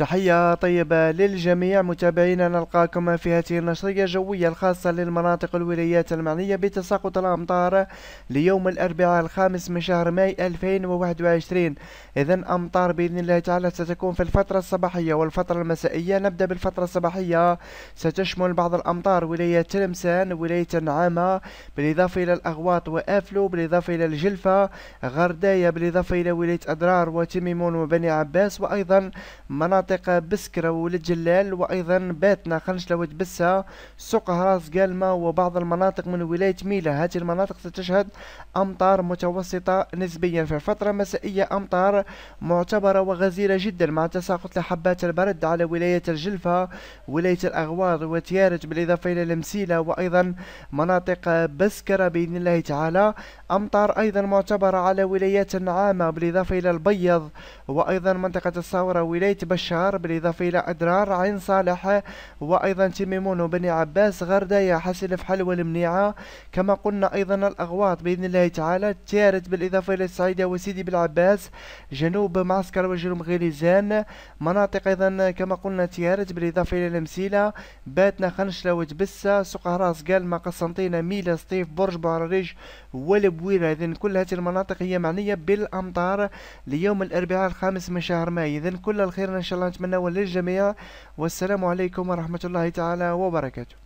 تحية طيبة للجميع متابعينا نلقاكم في هذه النشرية الجوية الخاصة للمناطق الولايات المعنية بتساقط الأمطار ليوم الأربعاء الخامس من شهر ماي 2021 إذا أمطار بإذن الله تعالى ستكون في الفترة الصباحية والفترة المسائية نبدأ بالفترة الصباحية ستشمل بعض الأمطار ولاية تلمسان ولاية نعامة بالإضافة إلى الأغواط وأفلو بالإضافة إلى الجلفة غرداية بالإضافة إلى ولاية أدرار وتميمون وبني عباس وأيضا مناطق منطقة بسكرة والجلال وأيضا باتنا خنشلة وتبسها سوق هراس قالمة وبعض المناطق من ولاية ميلا هذه المناطق ستشهد أمطار متوسطة نسبيا في الفترة المسائية أمطار معتبرة وغزيرة جدا مع تساقط لحبات البرد على ولاية الجلفة ولاية الأغواض وتيارت بالإضافة إلى المسيلة وأيضا مناطق بسكرة بإذن الله تعالى أمطار أيضا معتبرة على ولايات النعامة بالإضافة إلى البيض وأيضا منطقة الصورة ولاية بشار بشار بالإضافة إلى أدرار عين صالح وأيضا تميمون وبني عباس غردايا حسلف حلوى المنيعة كما قلنا أيضا الأغواط بإذن الله تعالى التارت بالإضافة إلى السعيدة وسيدي بالعباس جنوب معسكر وجنوب غليزان مناطق أيضا كما قلنا تيارت بالإضافة إلى المسيلة باتنا خنشلة وتبسة سوق هراس قالما قسنطينة ميلا سطيف برج بوعريج والبويرة إذا كل هذه المناطق هي معنية بالأمطار ليوم الأربعاء الخامس من شهر ماي إذا كل الخير إن شاء الله الله نتمنى للجميع والسلام عليكم ورحمة الله تعالى وبركاته